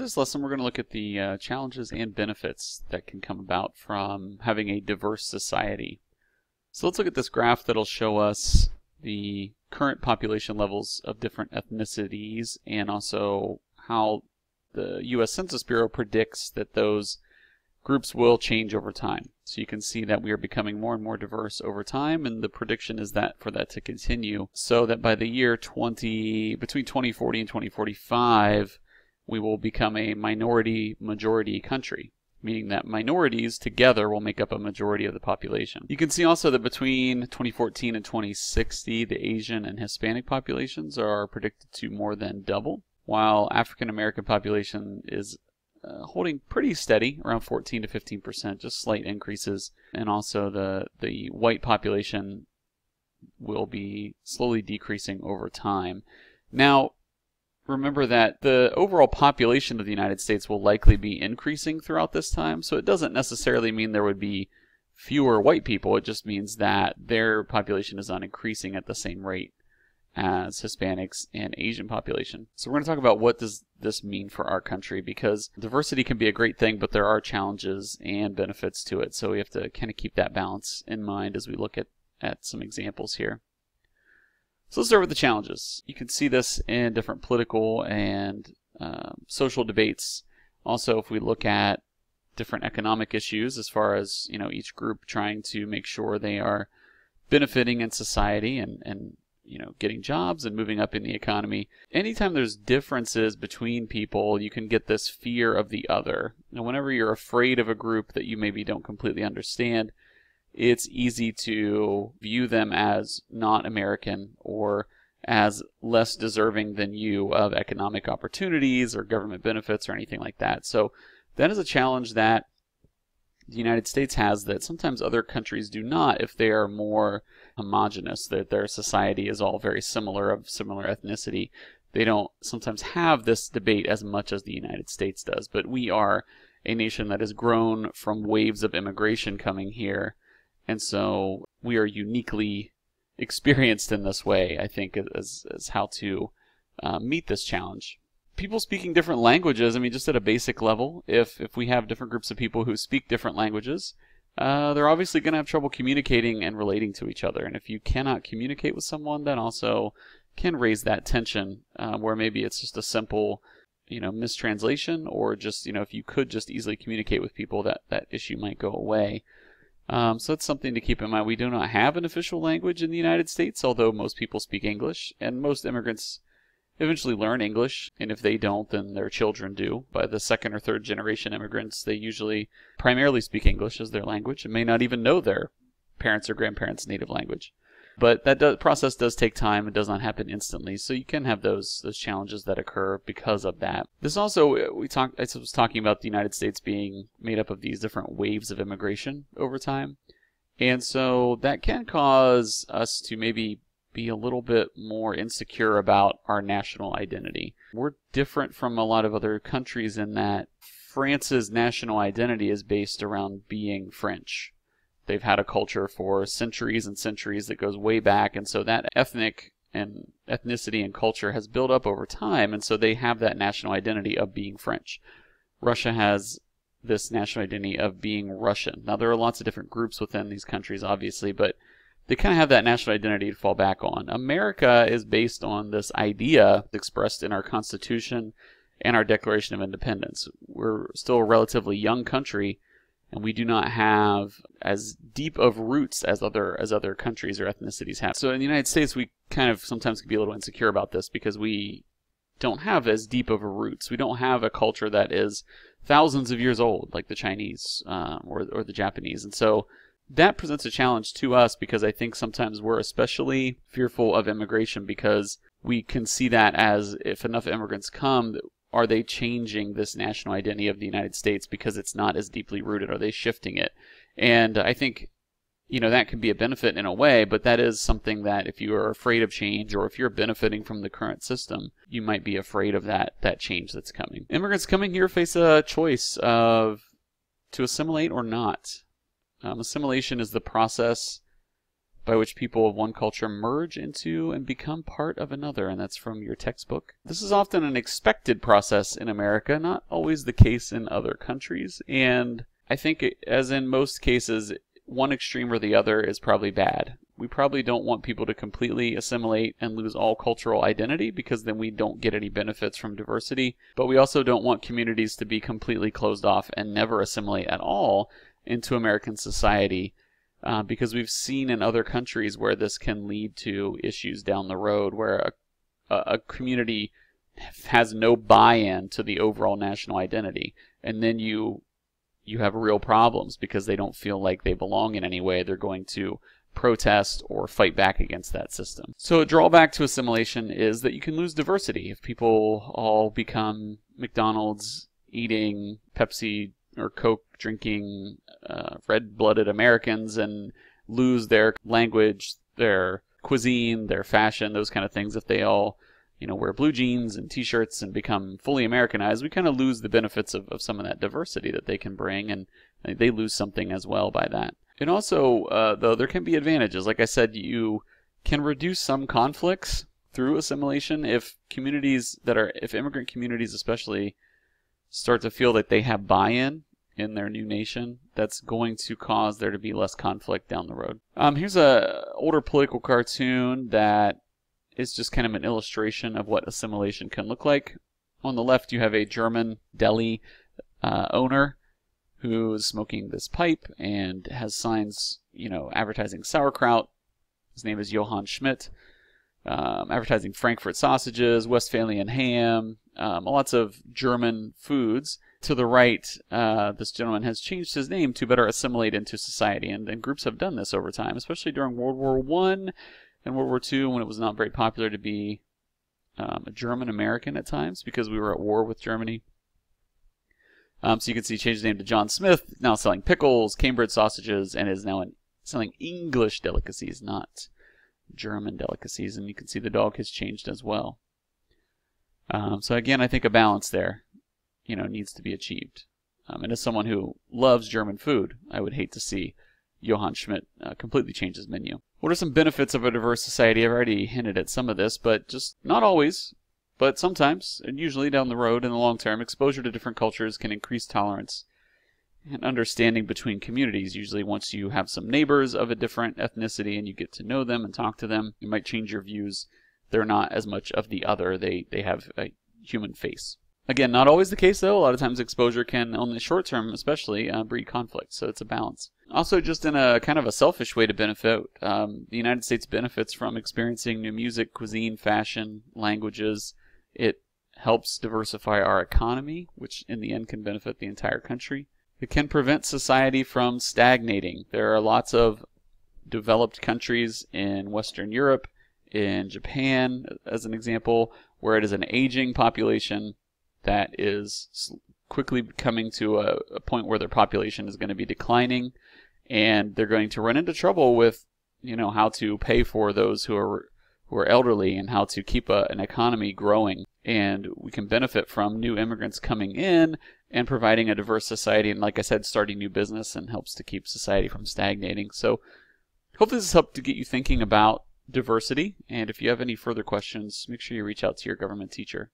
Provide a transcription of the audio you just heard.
this lesson, we're going to look at the uh, challenges and benefits that can come about from having a diverse society. So let's look at this graph that'll show us the current population levels of different ethnicities and also how the U.S. Census Bureau predicts that those groups will change over time. So you can see that we are becoming more and more diverse over time and the prediction is that for that to continue so that by the year 20 between 2040 and 2045 we will become a minority majority country meaning that minorities together will make up a majority of the population. You can see also that between 2014 and 2060, the Asian and Hispanic populations are predicted to more than double, while African American population is uh, holding pretty steady, around 14 to 15 percent, just slight increases, and also the the white population will be slowly decreasing over time. Now, remember that the overall population of the United States will likely be increasing throughout this time, so it doesn't necessarily mean there would be fewer white people. It just means that their population is not increasing at the same rate as Hispanics and Asian population. So we're going to talk about what does this mean for our country because diversity can be a great thing, but there are challenges and benefits to it. So we have to kind of keep that balance in mind as we look at, at some examples here. So let's start with the challenges. You can see this in different political and um, social debates. Also, if we look at different economic issues, as far as you know, each group trying to make sure they are benefiting in society and, and you know getting jobs and moving up in the economy anytime there's differences between people you can get this fear of the other and whenever you're afraid of a group that you maybe don't completely understand it's easy to view them as not American or as less deserving than you of economic opportunities or government benefits or anything like that. So that is a challenge that the United States has that sometimes other countries do not if they are more homogenous, that their society is all very similar of similar ethnicity. They don't sometimes have this debate as much as the United States does, but we are a nation that has grown from waves of immigration coming here and so we are uniquely experienced in this way, I think, as, as how to uh, meet this challenge. People speaking different languages, I mean, just at a basic level, if, if we have different groups of people who speak different languages, uh, they're obviously going to have trouble communicating and relating to each other. And if you cannot communicate with someone, then also can raise that tension uh, where maybe it's just a simple, you know, mistranslation or just, you know, if you could just easily communicate with people, that, that issue might go away. Um, so that's something to keep in mind. We do not have an official language in the United States, although most people speak English, and most immigrants eventually learn English, and if they don't, then their children do. By the second or third generation immigrants, they usually primarily speak English as their language and may not even know their parents' or grandparents' native language but that do process does take time. It does not happen instantly, so you can have those those challenges that occur because of that. This also uh, we talked. I was talking about the United States being made up of these different waves of immigration over time, and so that can cause us to maybe be a little bit more insecure about our national identity. We're different from a lot of other countries in that France's national identity is based around being French They've had a culture for centuries and centuries that goes way back, and so that ethnic and ethnicity and culture has built up over time, and so they have that national identity of being French. Russia has this national identity of being Russian. Now, there are lots of different groups within these countries, obviously, but they kind of have that national identity to fall back on. America is based on this idea expressed in our Constitution and our Declaration of Independence. We're still a relatively young country, and we do not have as deep of roots as other as other countries or ethnicities have. So in the United States, we kind of sometimes can be a little insecure about this because we don't have as deep of roots. We don't have a culture that is thousands of years old like the Chinese um, or or the Japanese, and so that presents a challenge to us because I think sometimes we're especially fearful of immigration because we can see that as if enough immigrants come are they changing this national identity of the United States because it's not as deeply rooted? Are they shifting it? And I think, you know, that could be a benefit in a way, but that is something that if you are afraid of change or if you're benefiting from the current system, you might be afraid of that that change that's coming. Immigrants coming here face a choice of to assimilate or not. Um, assimilation is the process by which people of one culture merge into and become part of another, and that's from your textbook. This is often an expected process in America, not always the case in other countries, and I think, as in most cases, one extreme or the other is probably bad. We probably don't want people to completely assimilate and lose all cultural identity because then we don't get any benefits from diversity. But we also don't want communities to be completely closed off and never assimilate at all into American society uh, because we've seen in other countries where this can lead to issues down the road where a, a community has no buy-in to the overall national identity and then you you have real problems because they don't feel like they belong in any way they're going to protest or fight back against that system. So a drawback to assimilation is that you can lose diversity if people all become McDonald's eating Pepsi or Coke drinking uh, red blooded Americans and lose their language, their cuisine, their fashion, those kind of things. If they all, you know, wear blue jeans and t shirts and become fully Americanized, we kind of lose the benefits of, of some of that diversity that they can bring, and they lose something as well by that. And also, uh, though, there can be advantages. Like I said, you can reduce some conflicts through assimilation if communities that are, if immigrant communities especially, start to feel that they have buy in in their new nation that's going to cause there to be less conflict down the road. Um, here's a older political cartoon that is just kind of an illustration of what assimilation can look like. On the left, you have a German deli uh, owner who is smoking this pipe and has signs, you know, advertising sauerkraut. His name is Johann Schmidt. Um, advertising Frankfurt sausages, Westphalian ham, um, lots of German foods to the right, uh, this gentleman has changed his name to better assimilate into society, and, and groups have done this over time, especially during World War One and World War Two, when it was not very popular to be um, a German American at times because we were at war with Germany. Um, so you can see he changed his name to John Smith, now selling pickles, Cambridge sausages, and is now in, selling English delicacies, not German delicacies. And you can see the dog has changed as well. Um, so again, I think a balance there you know needs to be achieved. Um, and as someone who loves German food, I would hate to see Johann Schmidt uh, completely change his menu. What are some benefits of a diverse society? I've already hinted at some of this, but just not always, but sometimes, and usually down the road in the long term, exposure to different cultures can increase tolerance and understanding between communities. Usually, once you have some neighbors of a different ethnicity and you get to know them and talk to them, you might change your views. They're not as much of the other, they, they have a human face. Again, not always the case though. A lot of times exposure can, on the short term especially, uh, breed conflict. So it's a balance. Also, just in a kind of a selfish way to benefit, um, the United States benefits from experiencing new music, cuisine, fashion, languages. It helps diversify our economy, which in the end can benefit the entire country. It can prevent society from stagnating. There are lots of developed countries in Western Europe, in Japan, as an example, where it is an aging population that is quickly coming to a, a point where their population is going to be declining and they're going to run into trouble with you know how to pay for those who are who are elderly and how to keep a, an economy growing and we can benefit from new immigrants coming in and providing a diverse society and like i said starting new business and helps to keep society from stagnating so hope this has helped to get you thinking about diversity and if you have any further questions make sure you reach out to your government teacher